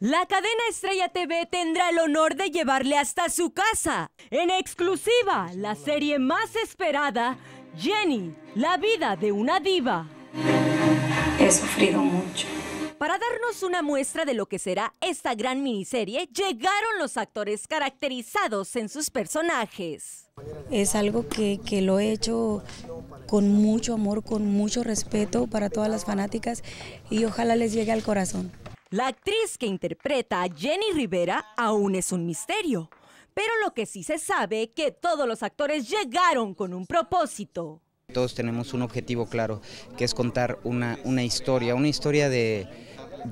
La cadena Estrella TV tendrá el honor de llevarle hasta su casa, en exclusiva, la serie más esperada, Jenny, la vida de una diva. He sufrido mucho. Para darnos una muestra de lo que será esta gran miniserie, llegaron los actores caracterizados en sus personajes. Es algo que, que lo he hecho con mucho amor, con mucho respeto para todas las fanáticas y ojalá les llegue al corazón. La actriz que interpreta a Jenny Rivera aún es un misterio, pero lo que sí se sabe es que todos los actores llegaron con un propósito. Todos tenemos un objetivo claro, que es contar una, historia, una historia de,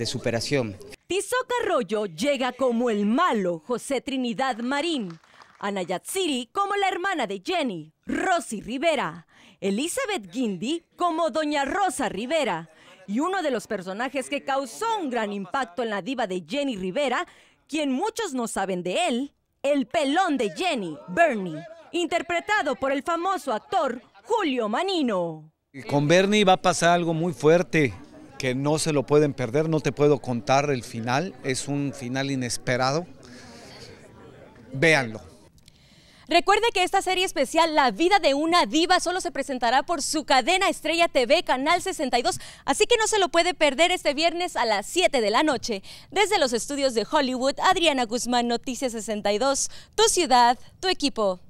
superación. Tizoc Arroyo llega como el malo José Trinidad Marín, Ana Yatsiri como la hermana de Jenny, Rosy Rivera, Elizabeth Guindy como Doña Rosa Rivera, y uno de los personajes que causó un gran impacto en la diva de Jenny Rivera, quien muchos no saben de él, el pelón de Jenny, Bernie, interpretado por el famoso actor Julio Manino. Con Bernie va a pasar algo muy fuerte que no se lo pueden perder, no te puedo contar el final, es un final inesperado. Véanlo. Recuerde que esta serie especial, La vida de una diva, solo se presentará por su cadena Estrella TV, Canal 62, así que no se lo puede perder este viernes a las 7 de la noche. Desde los estudios de Hollywood, Adriana Guzmán, Noticias 62, tu ciudad, tu equipo.